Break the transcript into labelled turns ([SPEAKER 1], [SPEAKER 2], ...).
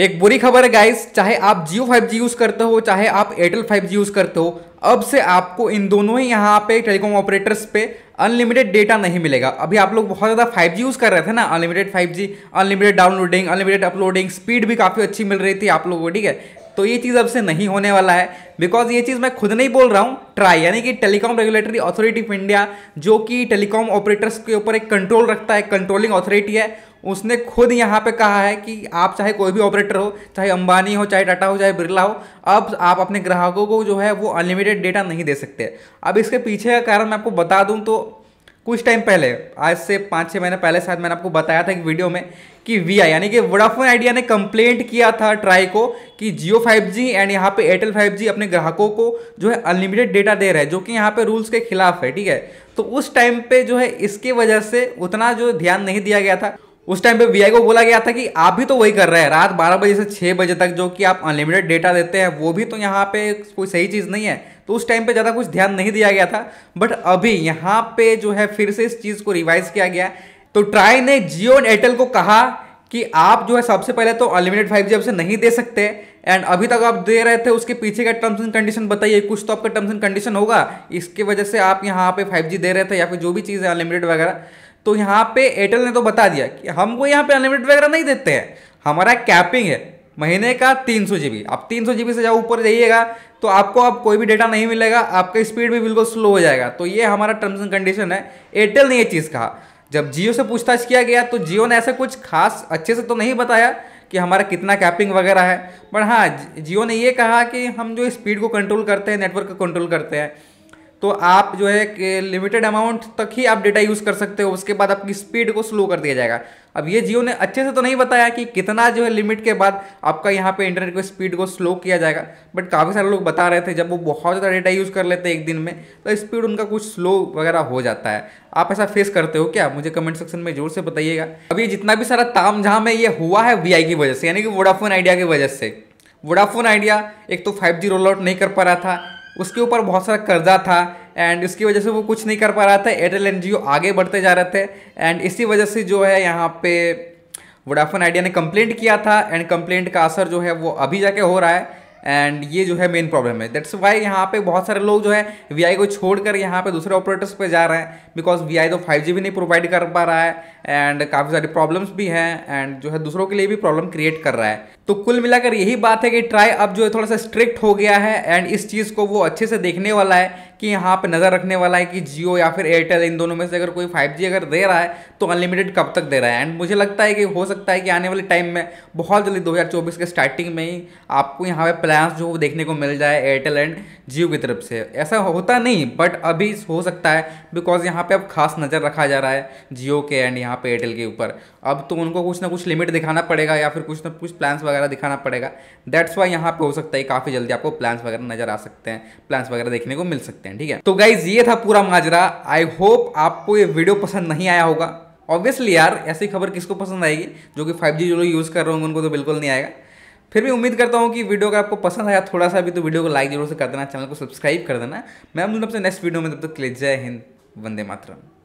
[SPEAKER 1] एक बुरी खबर है गाइस चाहे आप जियो 5G यूज़ करते हो चाहे आप एयरटेल 5G यूज़ करते हो अब से आपको इन दोनों ही यहाँ पे टेलीकॉम ऑपरेटर्स पे अनलिमिटेड डेटा नहीं मिलेगा अभी आप लोग बहुत ज़्यादा 5G यूज़ कर रहे थे ना unlimited 5G unlimited downloading unlimited uploading speed भी काफ़ी अच्छी मिल रही थी आप लोगों को ठीक है तो ये चीज़ अब से नहीं होने वाला है बिकॉज ये चीज़ मैं खुद नहीं बोल रहा हूँ ट्राई यानी कि telecom regulatory authority of India जो कि टेलीकॉम ऑपरेटर्स के ऊपर एक कंट्रोल रखता है कंट्रोलिंग अथॉरिटी है उसने खुद यहाँ पे कहा है कि आप चाहे कोई भी ऑपरेटर हो चाहे अंबानी हो चाहे टाटा हो चाहे बिरला हो अब आप अपने ग्राहकों को जो है वो अनलिमिटेड डेटा नहीं दे सकते अब इसके पीछे का कारण मैं आपको बता दूँ तो कुछ टाइम पहले आज से पाँच छः महीने पहले शायद मैंने आपको बताया था एक वीडियो में कि वी आई यानी कि वोडाफोन आइडिया ने कंप्लेंट किया था ट्राई को कि जियो 5G एंड यहाँ पे एयरटेल 5G अपने ग्राहकों को जो है अनलिमिटेड डेटा दे रहा है जो कि यहाँ पे रूल्स के खिलाफ है ठीक है तो उस टाइम पे जो है इसके वजह से उतना जो ध्यान नहीं दिया गया था उस टाइम पे वीआई को बोला गया था कि आप भी तो वही कर रहे हैं रात 12 बजे से 6 बजे तक जो कि आप अनलिमिटेड डेटा देते हैं वो भी तो यहाँ पे कोई सही चीज़ नहीं है तो उस टाइम पे ज़्यादा कुछ ध्यान नहीं दिया गया था बट अभी यहाँ पे जो है फिर से इस चीज़ को रिवाइज किया गया तो ट्राई ने जियो एंड एयरटेल को कहा कि आप जो है सबसे पहले तो अनलिमिटेड फाइव जी नहीं दे सकते एंड अभी तक आप दे रहे थे उसके पीछे का टर्म्स एंड कंडीशन बताइए कुछ तो आपका टर्म्स एंड कंडीशन होगा इसके वजह से आप यहाँ पे फाइव जी दे रहे थे या फिर जो भी चीज़ है अनलिमिटेड वगैरह तो यहाँ पे एयरटेल ने तो बता दिया कि हमको यहाँ पे अनलिमिटेड वगैरह नहीं देते हैं हमारा कैपिंग है महीने का तीन सौ जी आप तीन सौ जी से जाओ ऊपर जाइएगा तो आपको अब कोई भी डेटा नहीं मिलेगा आपका स्पीड भी बिल्कुल स्लो हो जाएगा तो ये हमारा टर्म्स एंड कंडीशन है एयरटेल ने ये चीज़ कहा जब जियो से पूछताछ किया गया तो जियो ने ऐसा कुछ खास अच्छे से तो नहीं बताया कि हमारा कितना कैपिंग वगैरह है बट हाँ जियो ने ये कहा कि हम जो स्पीड को कंट्रोल करते हैं नेटवर्क को कंट्रोल करते हैं तो आप जो है कि लिमिटेड अमाउंट तक ही आप डेटा यूज़ कर सकते हो उसके बाद आपकी स्पीड को स्लो कर दिया जाएगा अब ये जियो ने अच्छे से तो नहीं बताया कि कितना जो है लिमिट के बाद आपका यहाँ पे इंटरनेट को स्पीड को स्लो किया जाएगा बट काफ़ी सारे लोग बता रहे थे जब वो बहुत ज़्यादा डेटा यूज़ कर लेते हैं एक दिन में तो स्पीड उनका कुछ स्लो वगैरह हो जाता है आप ऐसा फेस करते हो क्या मुझे कमेंट सेक्शन में जोर से बताइएगा अभी जितना भी सारा ताम झाम है ये हुआ है वी की वजह से यानी कि वोडाफोन आइडिया की वजह से वोडाफोन आइडिया एक तो फाइव जी रोल आउट नहीं कर पा रहा था उसके ऊपर बहुत सारा कर्जा था एंड इसकी वजह से वो कुछ नहीं कर पा रहा था एयरटेल एन आगे बढ़ते जा रहे थे एंड इसी वजह से जो है यहाँ पे वोडाफोन आइडिया ने कंप्लेंट किया था एंड कंप्लेंट का असर जो है वो अभी जाके हो रहा है एंड ये जो है मेन प्रॉब्लम है दैट्स वाई यहाँ पे बहुत सारे लोग जो है वी को छोड़कर यहाँ पर दूसरे ऑपरेटर्स पे जा रहे हैं बिकॉज वी तो फाइव जी भी नहीं प्रोवाइड कर पा रहा है एंड काफ़ी सारी प्रॉब्लम्स भी हैं एंड जो है दूसरों के लिए भी प्रॉब्लम क्रिएट कर रहा है तो कुल मिलाकर यही बात है कि ट्राई अब जो है थोड़ा सा स्ट्रिक्ट हो गया है एंड इस चीज़ को वो अच्छे से देखने वाला है कि यहाँ पे नज़र रखने वाला है कि जियो या फिर एयरटेल इन दोनों में से अगर कोई 5G अगर दे रहा है तो अनलिमिटेड कब तक दे रहा है एंड मुझे लगता है कि हो सकता है कि आने वाले टाइम में बहुत जल्दी 2024 के स्टार्टिंग में ही आपको यहाँ पे प्लान्स जो देखने को मिल जाए एयरटेल एंड जियो की तरफ से ऐसा होता नहीं बट अभी हो सकता है बिकॉज यहाँ पर अब खास नज़र रखा जा रहा है जियो के एंड यहाँ पे एयरटेल के ऊपर अब तो उनको कुछ ना कुछ लिमिट दिखाना पड़ेगा या फिर कुछ ना कुछ प्लान्स वगैरह वगैरह दिखाना पड़ेगा दैट्स वाई यहाँ पे हो सकता है काफ़ी जल्दी आपको प्लान्स वगैरह नजर आ सकते हैं प्लान्स वगैरह देखने को मिल सकते हैं ठीक है तो गाइज ये था पूरा माजरा आई होप आपको ये वीडियो पसंद नहीं आया होगा ऑब्वियसली यार ऐसी खबर किसको पसंद आएगी जो कि फाइव जो लोग यूज़ कर रहे होंगे उनको तो बिल्कुल नहीं आएगा फिर भी उम्मीद करता हूँ कि वीडियो अगर आपको पसंद आया थोड़ा सा भी तो वीडियो को लाइक जरूर से कर देना चैनल को सब्सक्राइब कर देना मैं मिलूँ आपसे नेक्स्ट वीडियो में तब तक तो क्लिक जय हिंद वंदे मातरम